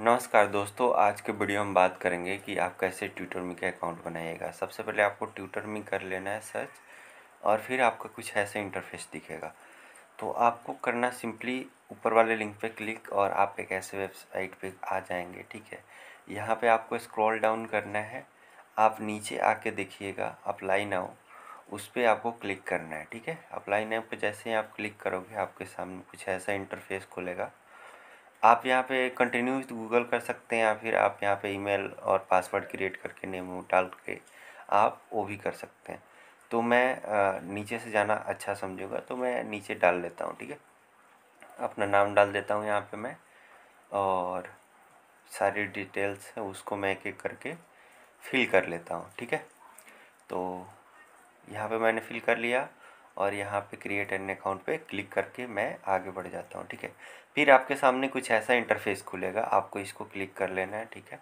नमस्कार दोस्तों आज के वीडियो में बात करेंगे कि आप कैसे ट्विटर में का अकाउंट बनाइएगा सबसे पहले आपको ट्विटर में कर लेना है सर्च और फिर आपका कुछ ऐसे इंटरफेस दिखेगा तो आपको करना सिंपली ऊपर वाले लिंक पे क्लिक और आप एक ऐसे वेबसाइट पे आ जाएंगे ठीक है यहाँ पे आपको स्क्रॉल डाउन करना है आप नीचे आके देखिएगा अप्लाई नाउ उस पर आपको क्लिक करना है ठीक है अप्लाई नाउ पर जैसे ही आप क्लिक करोगे आपके सामने कुछ ऐसा इंटरफेस खुलेगा आप यहाँ पे कंटिन्यू गूगल कर सकते हैं या फिर आप यहाँ पे ईमेल और पासवर्ड क्रिएट करके नेम डाल के आप वो भी कर सकते हैं तो मैं नीचे से जाना अच्छा समझूंगा तो मैं नीचे डाल लेता हूँ ठीक है अपना नाम डाल देता हूँ यहाँ पे मैं और सारी डिटेल्स है उसको मैं एक एक करके फिल कर लेता हूँ ठीक है तो यहाँ पे मैंने फिल कर लिया और यहाँ पे क्रिएट एन अकाउंट पे क्लिक करके मैं आगे बढ़ जाता हूँ ठीक है फिर आपके सामने कुछ ऐसा इंटरफेस खुलेगा आपको इसको क्लिक कर लेना है ठीक है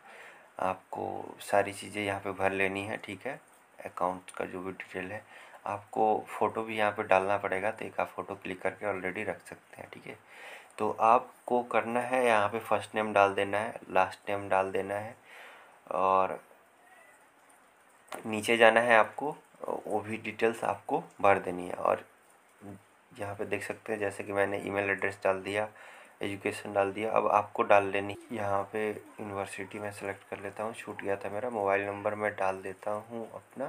आपको सारी चीज़ें यहाँ पे भर लेनी है ठीक है अकाउंट का जो भी डिटेल है आपको फ़ोटो भी यहाँ पे डालना पड़ेगा तो एक आप फ़ोटो क्लिक करके ऑलरेडी रख सकते हैं ठीक है तो आपको करना है यहाँ पर फर्स्ट नेम डाल देना है लास्ट नेम डाल देना है और नीचे जाना है आपको वो भी डिटेल्स आपको भर देनी है और यहाँ पे देख सकते हैं जैसे कि मैंने ईमेल एड्रेस डाल दिया एजुकेशन डाल दिया अब आपको डाल लेनी यहाँ पे यूनिवर्सिटी में सेलेक्ट कर लेता हूँ छूट गया था मेरा मोबाइल नंबर मैं डाल देता हूँ अपना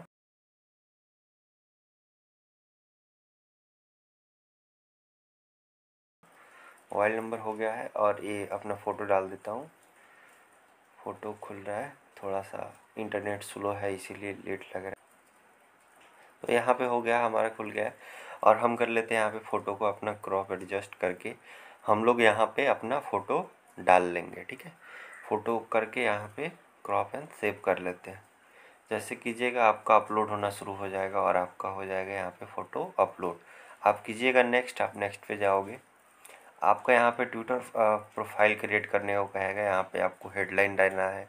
मोबाइल नंबर हो गया है और ये अपना फ़ोटो डाल देता हूँ फ़ोटो खुल रहा है थोड़ा सा इंटरनेट स्लो है इसीलिए लेट लग रहा है तो यहाँ पे हो गया हमारा खुल गया और हम कर लेते हैं यहाँ पे फ़ोटो को अपना क्रॉप एडजस्ट करके हम लोग यहाँ पे अपना फ़ोटो डाल लेंगे ठीक है फ़ोटो करके यहाँ पे क्रॉप एंड सेव कर लेते हैं जैसे कीजिएगा आपका अपलोड होना शुरू हो जाएगा और आपका हो जाएगा यहाँ पर फ़ोटो अपलोड आप कीजिएगा नेक्स्ट आप नेक्स्ट पे जाओगे आपका यहाँ पे ट्विटर प्रोफाइल क्रिएट करने को कहेगा यहाँ पे आपको हेडलाइन डालना है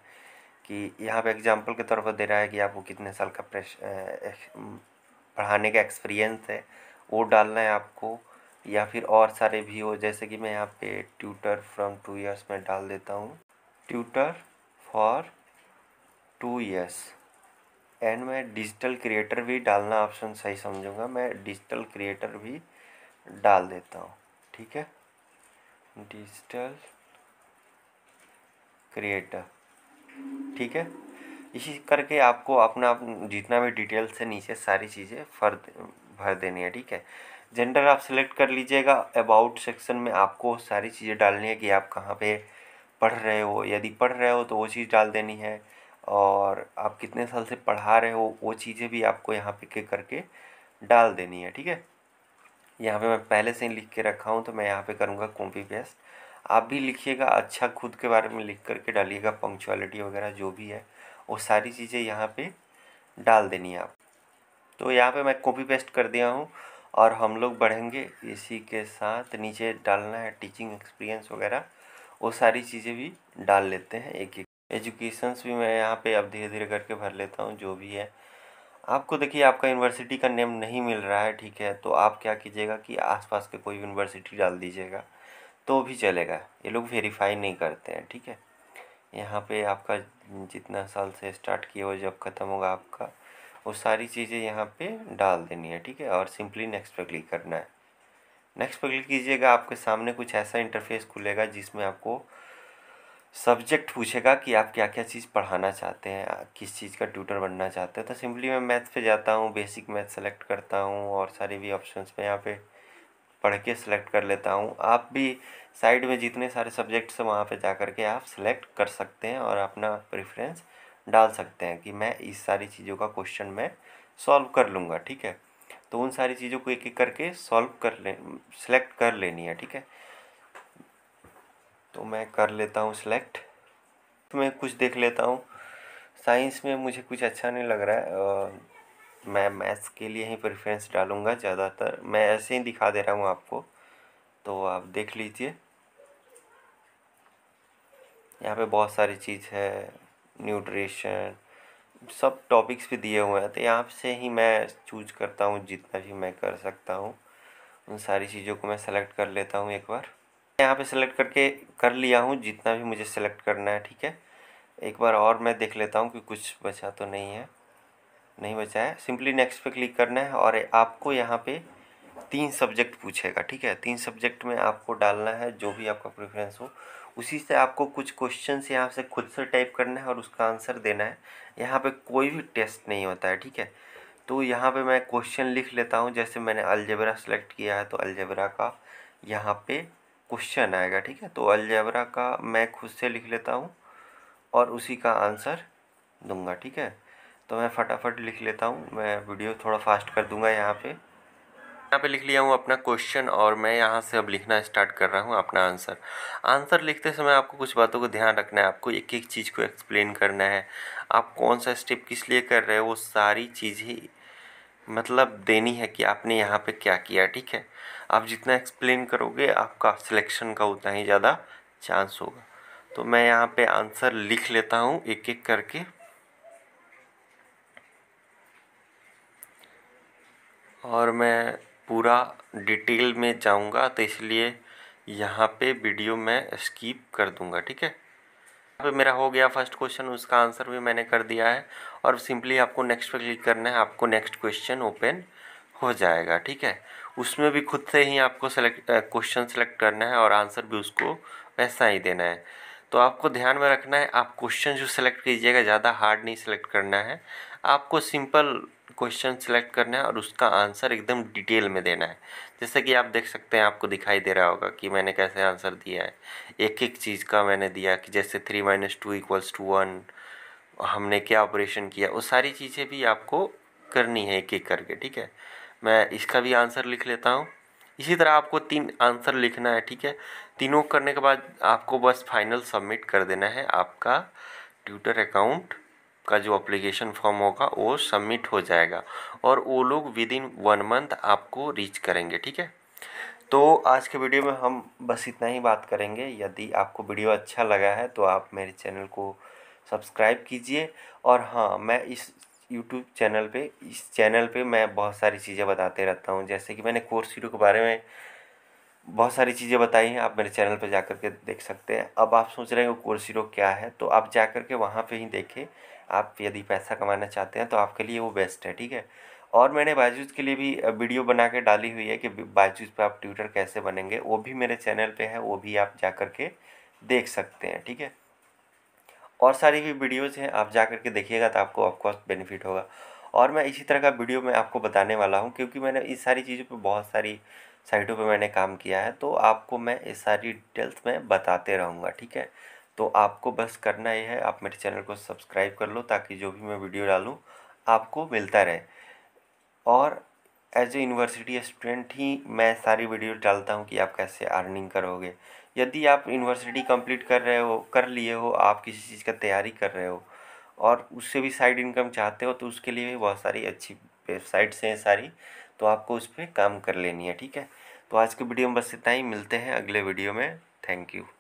कि यहाँ पे एग्जांपल के तौर पर दे रहा है कि आपको कितने साल का प्रेश पढ़ाने का एक्सपीरियंस है वो डालना है आपको या फिर और सारे भी हो जैसे कि मैं यहाँ पे ट्यूटर फ्रॉम टू इयर्स में डाल देता हूँ tutor for two years and मैं डिजिटल क्रिएटर भी डालना ऑप्शन सही समझूंगा मैं डिजिटल क्रिएटर भी डाल देता हूँ ठीक है डिजिटल क्रिएटर ठीक है इसी करके आपको अपना जितना भी डिटेल्स है नीचे सारी चीज़ें फर भर देनी है ठीक है जेंडर आप सेलेक्ट कर लीजिएगा अबाउट सेक्शन में आपको सारी चीज़ें डालनी है कि आप कहाँ पे पढ़ रहे हो यदि पढ़ रहे हो तो वो चीज़ डाल देनी है और आप कितने साल से पढ़ा रहे हो वो चीज़ें भी आपको यहाँ पे क्लिक करके डाल देनी है ठीक है यहाँ पे मैं पहले से ही लिख के रखा हूँ तो मैं यहाँ पे करूँगा कॉपी पेस्ट आप भी लिखिएगा अच्छा खुद के बारे में लिख करके डालिएगा पंक्चुअलिटी वगैरह जो भी है वो सारी चीज़ें यहाँ पे डाल देनी है आप तो यहाँ पे मैं कॉपी पेस्ट कर दिया हूँ और हम लोग बढ़ेंगे इसी के साथ नीचे डालना है टीचिंग एक्सपीरियंस वगैरह वो सारी चीज़ें भी डाल लेते हैं एक एक एजुकेशंस भी मैं यहाँ पे अब धीरे धीरे करके भर लेता हूँ जो भी है आपको देखिए आपका यूनिवर्सिटी का नेम नहीं मिल रहा है ठीक है तो आप क्या कीजिएगा कि आसपास के कोई यूनिवर्सिटी डाल दीजिएगा तो भी चलेगा ये लोग वेरीफाई नहीं करते हैं ठीक है यहाँ पे आपका जितना साल से स्टार्ट किया हुआ जब ख़त्म होगा आपका वो सारी चीज़ें यहाँ पे डाल देनी है ठीक है और सिंपली नेक्स्ट पर क्लिक करना है नेक्स्ट पर क्लिक कीजिएगा आपके सामने कुछ ऐसा इंटरफेस खुलेगा जिसमें आपको सब्जेक्ट पूछेगा कि आप क्या क्या चीज़ पढ़ाना चाहते हैं किस चीज़ का ट्यूटर बनना चाहते हैं तो सिंपली मैं मैथ्स पे जाता हूँ बेसिक मैथ सेलेक्ट करता हूँ और सारे भी ऑप्शंस पे यहाँ पे पढ़ के सिलेक्ट कर लेता हूँ आप भी साइड में जितने सारे सब्जेक्ट्स हैं वहाँ पे जा कर के आप सिलेक्ट कर सकते हैं और अपना प्रेफरेंस डाल सकते हैं कि मैं इस सारी चीज़ों का क्वेश्चन मैं सॉल्व कर लूँगा ठीक है तो उन सारी चीज़ों को एक एक करके सॉल्व कर ले सिलेक्ट कर लेनी है ठीक है तो मैं कर लेता हूँ सिलेक्ट मैं कुछ देख लेता हूँ साइंस में मुझे कुछ अच्छा नहीं लग रहा है मैं मैथ्स के लिए ही प्रेफरेंस डालूँगा ज़्यादातर मैं ऐसे ही दिखा दे रहा हूँ आपको तो आप देख लीजिए यहाँ पे बहुत सारी चीज़ है न्यूट्रिशन सब टॉपिक्स भी दिए हुए हैं तो यहाँ से ही मैं चूज करता हूँ जितना भी मैं कर सकता हूँ उन सारी चीज़ों को मैं सेलेक्ट कर लेता हूँ एक बार यहाँ पे सेलेक्ट करके कर लिया हूँ जितना भी मुझे सेलेक्ट करना है ठीक है एक बार और मैं देख लेता हूँ कि कुछ बचा तो नहीं है नहीं बचा है सिंपली नेक्स्ट पे क्लिक करना है और आपको यहाँ पे तीन सब्जेक्ट पूछेगा ठीक है तीन सब्जेक्ट में आपको डालना है जो भी आपका प्रेफरेंस हो उसी से आपको कुछ क्वेश्चन यहाँ से खुद से टाइप करना है और उसका आंसर देना है यहाँ पे कोई भी टेस्ट नहीं होता है ठीक है तो यहाँ पे मैं क्वेश्चन लिख लेता हूँ जैसे मैंने अलजबरा सेलेक्ट किया है तो अलजबरा का यहाँ पे क्वेश्चन आएगा ठीक है तो अलजबरा का मैं खुद से लिख लेता हूँ और उसी का आंसर दूंगा ठीक है तो मैं फटाफट लिख लेता हूँ मैं वीडियो थोड़ा फास्ट कर दूँगा यहाँ पे यहाँ पे लिख लिया हूँ अपना क्वेश्चन और मैं यहाँ से अब लिखना स्टार्ट कर रहा हूँ अपना आंसर आंसर लिखते समय आपको कुछ बातों को ध्यान रखना है आपको एक एक चीज़ को एक्सप्लेन करना है आप कौन सा स्टेप किस लिए कर रहे हो वो सारी चीज़ ही मतलब देनी है कि आपने यहाँ पे क्या किया ठीक है आप जितना एक्सप्लेन करोगे आपका सिलेक्शन का उतना ही ज़्यादा चांस होगा तो मैं यहाँ पे आंसर लिख लेता हूँ एक एक करके और मैं पूरा डिटेल में जाऊँगा तो इसलिए यहाँ पे वीडियो मैं स्किप कर दूँगा ठीक है यहाँ पर मेरा हो गया फर्स्ट क्वेश्चन उसका आंसर भी मैंने कर दिया है और सिंपली आपको नेक्स्ट पर क्लिक करना है आपको नेक्स्ट क्वेश्चन ओपन हो जाएगा ठीक है उसमें भी खुद से ही आपको सेलेक्ट क्वेश्चन सेलेक्ट करना है और आंसर भी उसको वैसा ही देना है तो आपको ध्यान में रखना है आप क्वेश्चन जो सेलेक्ट कीजिएगा ज़्यादा हार्ड नहीं सेलेक्ट करना है आपको सिंपल क्वेश्चन सेलेक्ट करना है और उसका आंसर एकदम डिटेल में देना है जैसे कि आप देख सकते हैं आपको दिखाई दे रहा होगा कि मैंने कैसे आंसर दिया है एक एक चीज़ का मैंने दिया कि जैसे three minus two equals to one हमने क्या ऑपरेशन किया वो सारी चीज़ें भी आपको करनी है एक एक करके ठीक है मैं इसका भी आंसर लिख लेता हूँ इसी तरह आपको तीन आंसर लिखना है ठीक है तीनों करने के बाद आपको बस फाइनल सबमिट कर देना है आपका ट्विटर अकाउंट का जो अप्लीकेशन फॉर्म होगा वो सबमिट हो जाएगा और वो लोग विद इन वन मंथ आपको रीच करेंगे ठीक है तो आज के वीडियो में हम बस इतना ही बात करेंगे यदि आपको वीडियो अच्छा लगा है तो आप मेरे चैनल को सब्सक्राइब कीजिए और हाँ मैं इस यूट्यूब चैनल पे इस चैनल पे मैं बहुत सारी चीज़ें बताते रहता हूँ जैसे कि मैंने कोर्स हीरो के बारे में बहुत सारी चीज़ें बताई हैं आप मेरे चैनल पर जा के देख सकते हैं अब आप सोच रहे हो कोर्स हीरो क्या है तो आप जा के वहाँ पर ही देखें आप यदि पैसा कमाना चाहते हैं तो आपके लिए वो बेस्ट है ठीक है और मैंने बायजूस के लिए भी वीडियो बना के डाली हुई है कि बायजूस पे आप ट्यूटर कैसे बनेंगे वो भी मेरे चैनल पे है वो भी आप जा कर के देख सकते हैं ठीक है और सारी भी वीडियोज़ हैं आप जा कर के देखिएगा तो आपको ऑफकोर्स बेनिफिट होगा और मैं इसी तरह का वीडियो मैं आपको बताने वाला हूँ क्योंकि मैंने इस सारी चीज़ों पर बहुत सारी साइटों पर मैंने काम किया है तो आपको मैं इस सारी डिटेल्स में बताते रहूँगा ठीक है तो आपको बस करना यह है आप मेरे चैनल को सब्सक्राइब कर लो ताकि जो भी मैं वीडियो डालूँ आपको मिलता रहे और एज ए यूनिवर्सिटी स्टूडेंट ही मैं सारी वीडियो डालता हूँ कि आप कैसे अर्निंग करोगे यदि आप यूनिवर्सिटी कंप्लीट कर रहे हो कर लिए हो आप किसी चीज़ का तैयारी कर रहे हो और उससे भी साइड इनकम चाहते हो तो उसके लिए भी बहुत सारी अच्छी वेबसाइट्स हैं सारी तो आपको उस पर काम कर लेनी है ठीक है तो आज के वीडियो में बस इतना ही मिलते हैं अगले वीडियो में थैंक यू